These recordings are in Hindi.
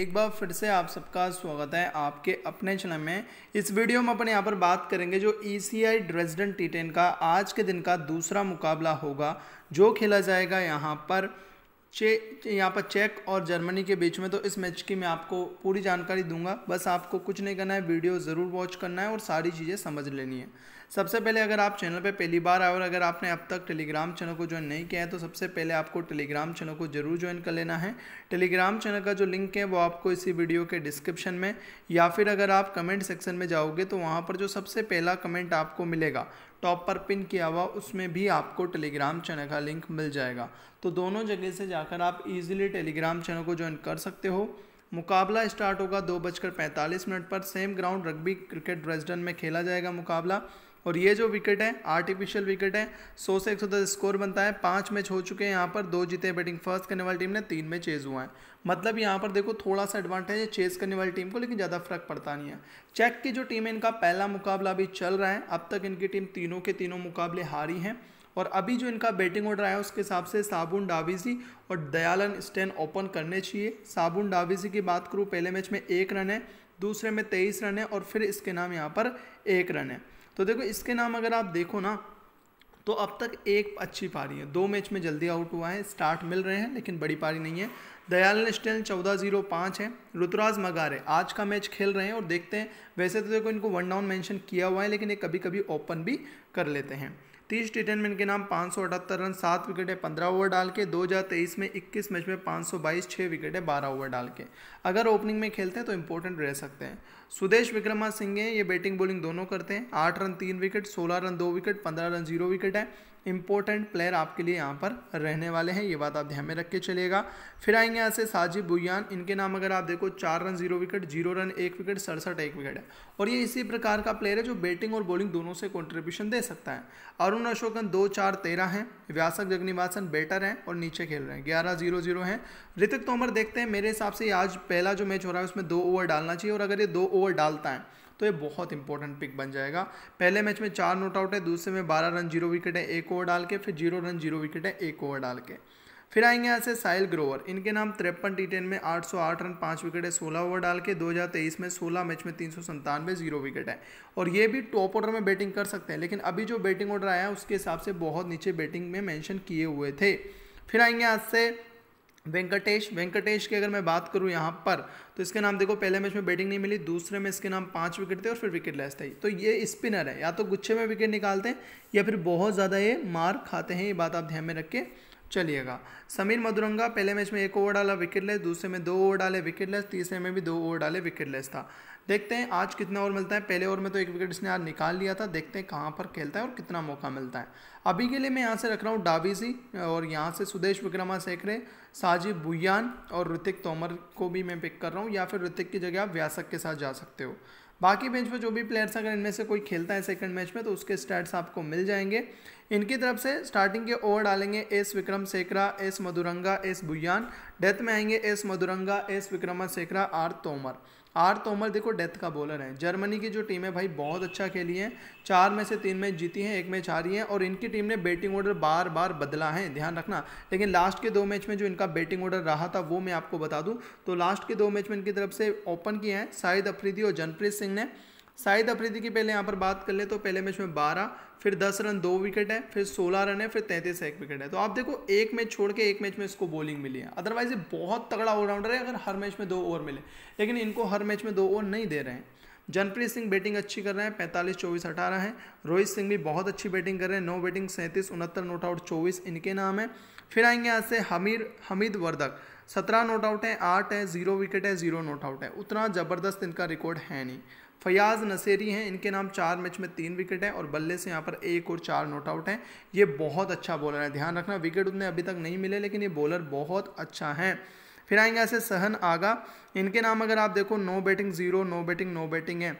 एक बार फिर से आप सबका स्वागत है आपके अपने चैनल में इस वीडियो में अपन यहाँ पर बात करेंगे जो ई सी आई ड्रेजडन टी टेन का आज के दिन का दूसरा मुकाबला होगा जो खेला जाएगा यहाँ पर चे यहाँ पर चेक और जर्मनी के बीच में तो इस मैच की मैं आपको पूरी जानकारी दूंगा बस आपको कुछ नहीं करना है वीडियो ज़रूर वॉच करना है और सारी चीज़ें समझ लेनी है सबसे पहले अगर आप चैनल पे पहली बार आए और अगर आपने अब तक टेलीग्राम चैनल को ज्वाइन नहीं किया है तो सबसे पहले आपको टेलीग्राम चैनल को जरूर ज्वाइन कर लेना है टेलीग्राम चैनल का जो लिंक है वो आपको इसी वीडियो के डिस्क्रिप्शन में या फिर अगर आप कमेंट सेक्शन में जाओगे तो वहाँ पर जो सबसे पहला कमेंट आपको मिलेगा टॉप पर पिन किया हुआ उसमें भी आपको टेलीग्राम चैनल का लिंक मिल जाएगा तो दोनों जगह से जाकर आप इजीली टेलीग्राम चैनल को ज्वाइन कर सकते हो मुकाबला स्टार्ट होगा दो बजकर पैंतालीस मिनट पर same ground rugby cricket Dresden में खेला जाएगा मुकाबला और ये जो विकेट है आर्टिफिशियल विकेट है सौ से एक सौ दस स्कोर बनता है पाँच मैच हो चुके हैं यहाँ पर दो जीते हैं बैटिंग फर्स्ट करने वाली टीम ने तीन में चेज हुआ है मतलब यहाँ पर देखो थोड़ा सा एडवांटेज है चेज करने वाली टीम को लेकिन ज़्यादा फर्क पड़ता नहीं है चेक की जो टीम है इनका पहला मुकाबला अभी चल रहा है अब तक इनकी टीम तीनों के तीनों मुकाबले हारी हैं और अभी जो इनका बैटिंग ऑर्डर आया उसके हिसाब से साबुन डाविजी और दयालन स्टैन ओपन करने चाहिए साबुन डाविजी की बात करूँ पहले मैच में एक रन है दूसरे में तेईस रन है और फिर इसके नाम यहाँ पर एक रन है तो देखो इसके नाम अगर आप देखो ना तो अब तक एक अच्छी पारी है दो मैच में जल्दी आउट हुआ है स्टार्ट मिल रहे हैं लेकिन बड़ी पारी नहीं है दयालने स्टेल चौदह जीरो पाँच है ऋतुराज मगारे आज का मैच खेल रहे हैं और देखते हैं वैसे तो देखो इनको वन डाउन मेंशन किया हुआ है लेकिन ये कभी कभी ओपन भी कर लेते हैं तीस टी टेन में इनके नाम पाँच सौ अठहत्तर रन सात विकेट है पंद्रह ओवर डाल के दो हज़ार तेईस में इक्कीस मैच में पाँच सौ बाईस छः विकेट है बारह ओवर डाल के अगर ओपनिंग में खेलते हैं तो इंपॉर्टेंट रह सकते हैं सुदेश विक्रमा सिंह हैं ये बैटिंग बॉलिंग दोनों करते हैं आठ रन तीन विकेट सोलह रन दो विकेट पंद्रह रन जीरो विकेट है इम्पोर्टेंट प्लेयर आपके लिए यहाँ पर रहने वाले हैं ये बात आप ध्यान में रख के चलेगा फिर आएंगे यहाँ से साजिब बुयान इनके नाम अगर आप देखो चार run zero wicket zero run एक विकेट सड़सठ एक विकेट है और ये इसी प्रकार का प्लेयर है जो बैटिंग और बॉलिंग दोनों से कॉन्ट्रीब्यूशन दे सकता है अरुण अशोकन दो चार तेरह हैं व्यासक जगनिवासन बैटर हैं और नीचे खेल रहे हैं ग्यारह जीरो जीरो हैं ऋतिक तोमर देखते हैं मेरे हिसाब से आज पहला जो मैच हो रहा है उसमें दो ओवर डालना चाहिए और अगर ये दो ओवर डालता है तो ये बहुत इंपॉर्टेंट पिक बन जाएगा पहले मैच में चार नोट आउट है दूसरे में बारह रन जीरो विकेट है एक ओवर डाल के फिर जीरो रन जीरो विकेट है एक ओवर डाल के फिर आएंगे यहाँ से साइल ग्रोवर इनके नाम तिरपन टी टेन में 808 रन पाँच विकेट है सोलह ओवर डाल के 2023 में 16 मैच में तीन सौ संतानवे जीरो विकेट है और ये भी टॉप ऑर्डर में बैटिंग कर सकते हैं लेकिन अभी जो बैटिंग ऑर्डर आया है उसके हिसाब से बहुत नीचे बैटिंग में मैंशन किए हुए थे फिर आएंगे आज से वेंकटेश वेंकटेश की अगर मैं बात करूं यहाँ पर तो इसके नाम देखो पहले मैच में बैटिंग नहीं मिली दूसरे में इसके नाम पाँच विकेट थे और फिर विकेट लेस थे तो ये स्पिनर है या तो गुच्छे में विकेट निकालते हैं या फिर बहुत ज़्यादा ये मार खाते हैं ये बात आप ध्यान में रख के चलिएगा समीर मधुरंगा पहले मैच में एक ओवर डाला विकेट लेस दूसरे में दो ओवर डाले विकेट लेस तीसरे में भी दो ओवर डाले विकेट लेस था देखते हैं आज कितना ओवर मिलता है पहले ओवर में तो एक विकेट इसने आज निकाल लिया था देखते हैं कहाँ पर खेलता है और कितना मौका मिलता है अभी के लिए मैं यहाँ से रख रहा हूँ डाबीसी और यहाँ से सुदेश विक्रमा सेकड़े साजिब भुयान और ऋतिक तोमर को भी मैं पिक कर रहा हूँ या फिर ऋतिक की जगह आप व्यासक के साथ जा सकते हो बाकी बेंच पर जो भी प्लेयर्स अगर इनमें से कोई खेलता है सेकंड मैच में तो उसके स्टैट्स आपको मिल जाएंगे इनकी तरफ से स्टार्टिंग के ओवर डालेंगे S Wickramasekara S Madhuranga S Bhuiyan death में आएंगे S Madhuranga S Wickramasekara R Tomar R Tomar देखो डेथ का बॉलर है जर्मनी की जो टीम है भाई बहुत अच्छा खेली है चार में से तीन मैच जीती है एक मैच हारी है और इनकी टीम ने बैटिंग ऑर्डर बार बार बदला है ध्यान रखना लेकिन लास्ट के दो मैच में जो इनका बैटिंग ऑर्डर रहा था वो मैं आपको बता दूँ तो लास्ट के दो मैच में इनकी तरफ से ओपन किए हैं शाहिद अफरीदी और जनप्रीत सिंह ने शाहिद अफरीदी की पहले यहाँ पर बात कर ले तो पहले मैच में बारह फिर दस रन दो विकेट है फिर सोलह रन है फिर तैंतीस एक विकेट है तो आप देखो एक मैच छोड़ के एक मैच में इसको बॉलिंग मिली है अदरवाइज ये बहुत तगड़ा ऑलराउंडर है अगर हर मैच में दो ओवर मिले लेकिन इनको हर मैच में दो ओवर नहीं दे रहे हैं जनप्रीत सिंह बैटिंग अच्छी कर रहे हैं पैंतालीस चौबीस अठारह है रोहित सिंह भी बहुत अच्छी बैटिंग कर रहे हैं नौ बैटिंग सैंतीस उनहत्तर नोट आउट चौबीस इनके नाम है फिर आएंगे यहाँ से हमीर हमीद वर्धक सत्रह नोट आउट है आठ है जीरो विकेट है जीरो नोट आउट है उतना ज़बरदस्त इनका रिकॉर्ड है नहीं फयाज नसेरी हैं इनके नाम चार मैच में तीन विकेट हैं और बल्ले से यहाँ पर एक और चार नोट आउट हैं ये बहुत अच्छा बॉलर है ध्यान रखना विकेट उतने अभी तक नहीं मिले लेकिन ये बॉलर बहुत अच्छा है फिर आएंगे ऐसे सहन आगा इनके नाम अगर आप देखो no batting zero no batting no batting है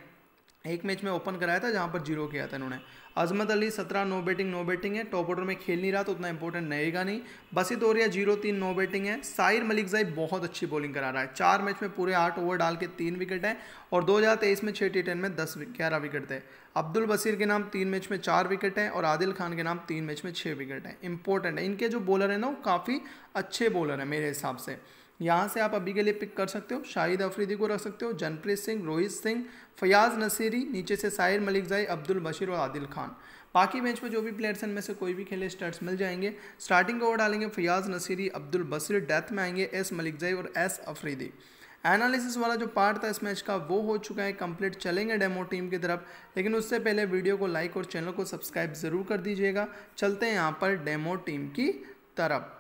एक मैच में ओपन कराया था जहाँ पर जीरो किया था इन्होंने अजमत अली सत्रह नो बैटिंग नो बैटिंग है टॉप ऑर्डर में खेल नहीं रहा तो उतना इंपॉर्टेंट रहेगा नहीं बसित औरिया जीरो तीन नो बैटिंग है साहिर मलिक जाई बहुत अच्छी बॉलिंग करा रहा है चार मैच में पूरे आठ ओवर डाल के तीन विकेट है और दो हज़ार तेईस में छः टी टेन में दस ग्यारह विकेट थे अब्दुल बसीर के नाम तीन मैच में चार विकेट हैं और आदिल खान के नाम तीन मैच में छः विकेट हैं इंपॉर्टेंट है इनके जो बॉलर हैं ना वो काफ़ी अच्छे बॉलर हैं मेरे हिसाब से यहाँ से आप अभी के लिए पिक कर सकते हो शाहिद अफरीदी को रख सकते हो जनप्रीत सिंह रोहित सिंह फयाज नसीरी नीचे से साहिर जाई अब्दुल बशीर और आदिल खान बाकी मैच में जो भी प्लेयर्स हैं इनमें से कोई भी खेले स्टार्ट मिल जाएंगे स्टार्टिंग ओवर डालेंगे फयाज नसीरी अब्दुल बशीर डेथ में आएंगे एस जाई और एस अफरीदी एनालिसिस वाला जो पार्ट था इस मैच का वो हो चुका है कंप्लीट चलेंगे डेमो टीम की तरफ लेकिन उससे पहले वीडियो को लाइक और चैनल को सब्सक्राइब ज़रूर कर दीजिएगा चलते हैं यहाँ पर डेमो टीम की तरफ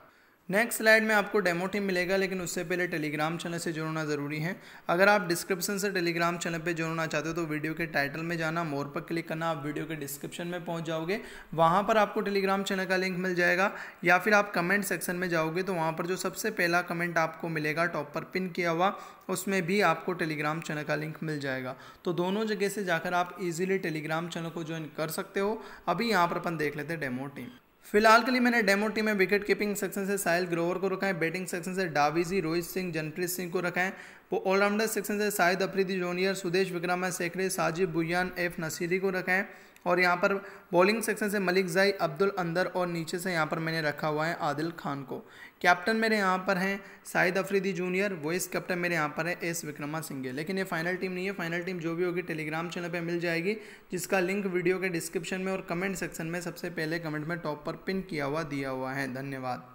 नेक्स्ट स्लाइड में आपको डेमो टीम मिलेगा लेकिन उससे पहले टेलीग्राम चैनल से जुड़ना ज़रूरी है अगर आप डिस्क्रिप्शन से टेलीग्राम चैनल पे जुड़ना चाहते हो तो वीडियो के टाइटल में जाना मोर पर क्लिक करना आप वीडियो के डिस्क्रिप्शन में पहुंच जाओगे वहां पर आपको टेलीग्राम चैनल का लिंक मिल जाएगा या फिर आप कमेंट सेक्शन में जाओगे तो वहाँ पर जो सबसे पहला कमेंट आपको मिलेगा टॉप पर पिन किया हुआ उसमें भी आपको टेलीग्राम चैनल का लिंक मिल जाएगा तो दोनों जगह से जाकर आप ईजिली टेलीग्राम चैनल को ज्वाइन कर सकते हो अभी यहाँ पर अपन देख लेते हैं डेमो टीम फिलहाल के लिए मैंने डेमो टीम में विकेट कीपिंग सेक्शन से साहिल ग्रोवर को रखा है बैटिंग सेक्शन से डाविजी रोहित सिंह जनप्रीत सिंह को रखा है वो ऑलराउंडर सेक्शन से Shahid Afridi junior Sudesh Wickramasekara Sajib Bhuiyan F Nasiri को रखा है और यहाँ पर बॉलिंग सेक्शन से मलिक जाई अब्दुल अंदर और नीचे से यहाँ पर मैंने रखा हुआ है आदिल खान को कैप्टन मेरे यहाँ पर हैं Shahid Afridi junior vice captain मेरे यहाँ पर है एस विक्रमा सिंघे लेकिन ये फाइनल टीम नहीं है फाइनल टीम जो भी होगी टेलीग्राम चैनल पे मिल जाएगी जिसका लिंक वीडियो के डिस्क्रिप्शन में और कमेंट सेक्शन में सबसे पहले कमेंट में टॉप पर पिन किया हुआ दिया हुआ है धन्यवाद